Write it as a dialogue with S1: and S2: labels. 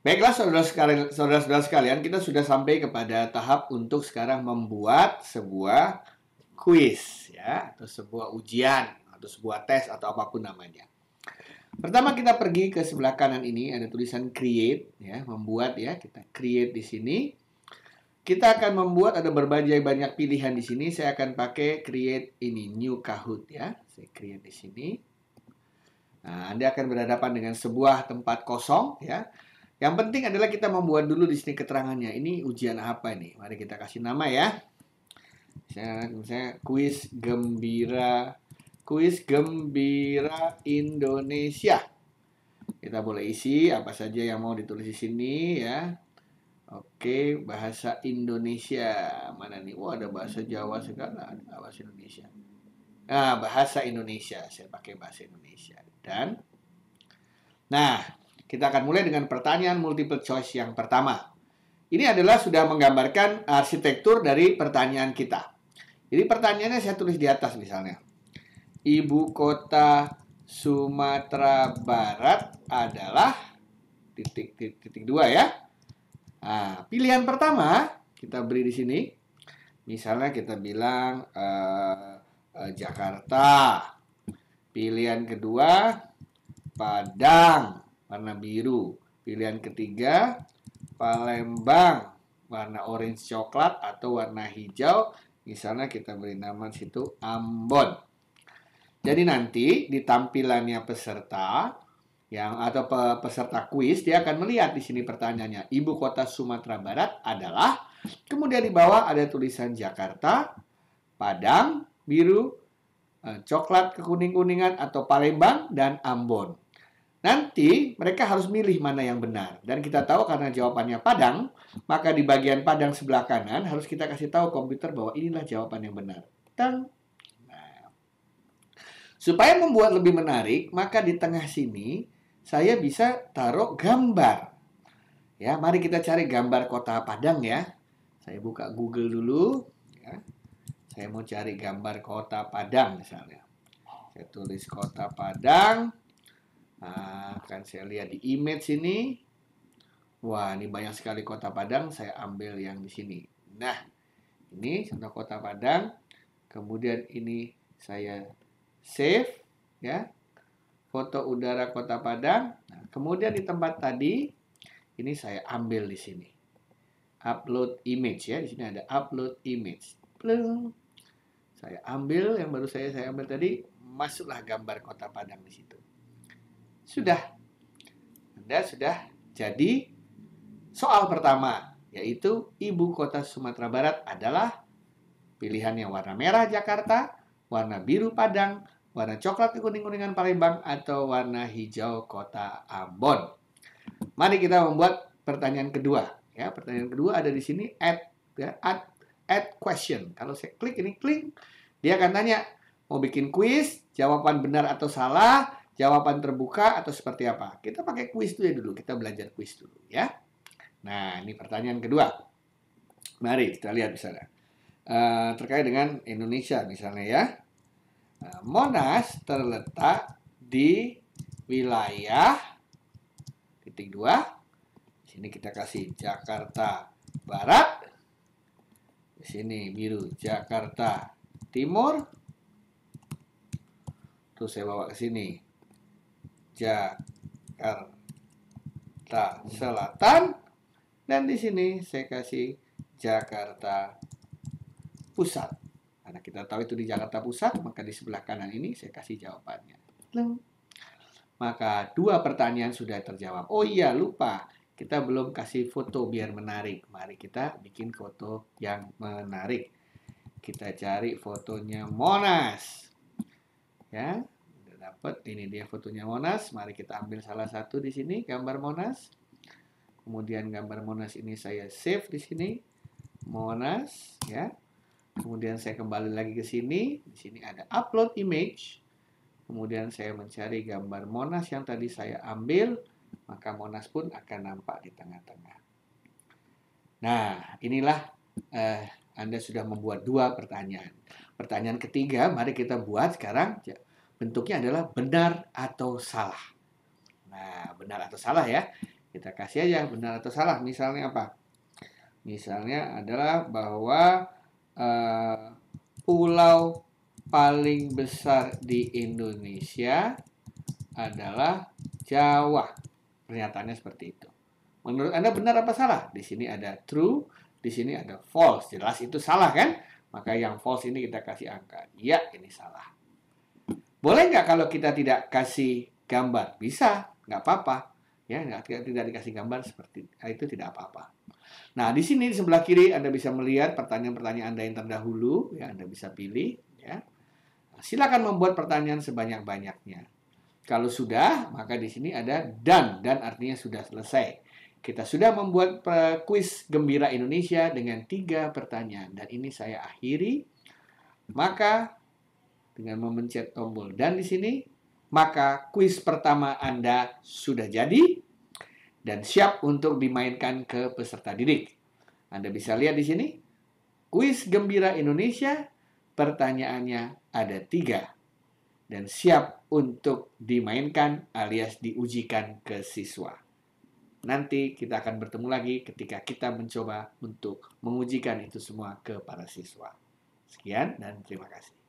S1: Baiklah saudara saudara-saudara sekalian, kita sudah sampai kepada tahap untuk sekarang membuat sebuah kuis ya, atau sebuah ujian, atau sebuah tes atau apapun namanya. Pertama kita pergi ke sebelah kanan ini ada tulisan create ya, membuat ya, kita create di sini. Kita akan membuat ada berbagai banyak pilihan di sini. Saya akan pakai create ini new Kahoot ya. Saya create di sini. Nah, Anda akan berhadapan dengan sebuah tempat kosong ya yang penting adalah kita membuat dulu di sini keterangannya. Ini ujian apa ini? Mari kita kasih nama ya. Misalnya, misalnya kuis gembira, kuis gembira Indonesia. Kita boleh isi apa saja yang mau ditulis di sini ya. Oke, bahasa Indonesia. Mana nih? Wah, ada bahasa Jawa segala, ada bahasa Indonesia. Nah, bahasa Indonesia. Saya pakai bahasa Indonesia. Dan Nah, kita akan mulai dengan pertanyaan multiple choice yang pertama. Ini adalah sudah menggambarkan arsitektur dari pertanyaan kita. Jadi pertanyaannya saya tulis di atas misalnya. Ibu kota Sumatera Barat adalah titik titik, titik dua ya. Nah, pilihan pertama kita beri di sini. Misalnya kita bilang uh, uh, Jakarta. Pilihan kedua Padang warna biru. Pilihan ketiga, Palembang, warna orange coklat atau warna hijau. Misalnya kita beri nama situ Ambon. Jadi nanti di tampilannya peserta yang atau pe peserta kuis dia akan melihat di sini pertanyaannya ibu kota Sumatera Barat adalah kemudian di bawah ada tulisan Jakarta, Padang, biru, eh, coklat kekuning-kuningan atau Palembang dan Ambon. Nanti mereka harus milih mana yang benar. Dan kita tahu karena jawabannya padang, maka di bagian padang sebelah kanan harus kita kasih tahu komputer bahwa inilah jawaban yang benar. Dan Nah. Supaya membuat lebih menarik, maka di tengah sini saya bisa taruh gambar. Ya, mari kita cari gambar kota Padang ya. Saya buka Google dulu. Ya. Saya mau cari gambar kota Padang misalnya. Saya tulis kota Padang akan ah, saya lihat di image ini. Wah, ini banyak sekali kota Padang. Saya ambil yang di sini. Nah, ini contoh kota Padang. Kemudian ini saya save, ya. Foto udara kota Padang. Nah, kemudian di tempat tadi, ini saya ambil di sini. Upload image ya. Di sini ada upload image. Plung. Saya ambil yang baru saya saya ambil tadi. Masuklah gambar kota Padang di situ. Sudah. Anda sudah jadi soal pertama, yaitu ibu kota Sumatera Barat adalah pilihan yang warna merah Jakarta, warna biru Padang, warna coklat kekuning-kuningan Palembang, atau warna hijau kota Ambon. Mari kita membuat pertanyaan kedua. Ya, pertanyaan kedua ada di sini add, ya, at at question. Kalau saya klik ini klik, dia akan tanya mau bikin quiz jawaban benar atau salah, jawaban terbuka atau seperti apa? Kita pakai kuis dulu ya dulu, kita belajar kuis dulu ya. Nah, ini pertanyaan kedua. Mari kita lihat misalnya. Uh, terkait dengan Indonesia misalnya ya. Uh, Monas terletak di wilayah titik dua. Di Sini kita kasih Jakarta Barat. Di sini biru Jakarta Timur. Terus saya bawa ke sini Jakarta Selatan dan di sini saya kasih Jakarta Pusat. Karena kita tahu itu di Jakarta Pusat, maka di sebelah kanan ini saya kasih jawabannya. Maka dua pertanyaan sudah terjawab. Oh iya, lupa. Kita belum kasih foto biar menarik. Mari kita bikin foto yang menarik. Kita cari fotonya Monas. Ya, dapat. Ini dia fotonya Monas. Mari kita ambil salah satu di sini, gambar Monas. Kemudian gambar Monas ini saya save di sini. Monas, ya. Kemudian saya kembali lagi ke sini. Di sini ada upload image. Kemudian saya mencari gambar Monas yang tadi saya ambil. Maka Monas pun akan nampak di tengah-tengah. Nah, inilah eh, Anda sudah membuat dua pertanyaan. Pertanyaan ketiga, mari kita buat sekarang bentuknya adalah benar atau salah. Nah, benar atau salah ya. Kita kasih aja benar atau salah. Misalnya apa? Misalnya adalah bahwa uh, pulau paling besar di Indonesia adalah Jawa. Pernyataannya seperti itu. Menurut Anda benar apa salah? Di sini ada true, di sini ada false. Jelas itu salah kan? Maka yang false ini kita kasih angka. Ya, ini salah. Boleh nggak kalau kita tidak kasih gambar? Bisa, nggak apa-apa. Ya, nggak tidak dikasih gambar seperti itu tidak apa-apa. Nah, di sini di sebelah kiri Anda bisa melihat pertanyaan-pertanyaan Anda yang terdahulu, ya Anda bisa pilih, ya. Nah, silakan membuat pertanyaan sebanyak-banyaknya. Kalau sudah, maka di sini ada dan dan artinya sudah selesai. Kita sudah membuat eh, kuis Gembira Indonesia dengan tiga pertanyaan dan ini saya akhiri. Maka dengan memencet tombol. Dan di sini, maka kuis pertama Anda sudah jadi dan siap untuk dimainkan ke peserta didik. Anda bisa lihat di sini, kuis gembira Indonesia, pertanyaannya ada tiga. Dan siap untuk dimainkan alias diujikan ke siswa. Nanti kita akan bertemu lagi ketika kita mencoba untuk mengujikan itu semua ke para siswa. Sekian dan terima kasih.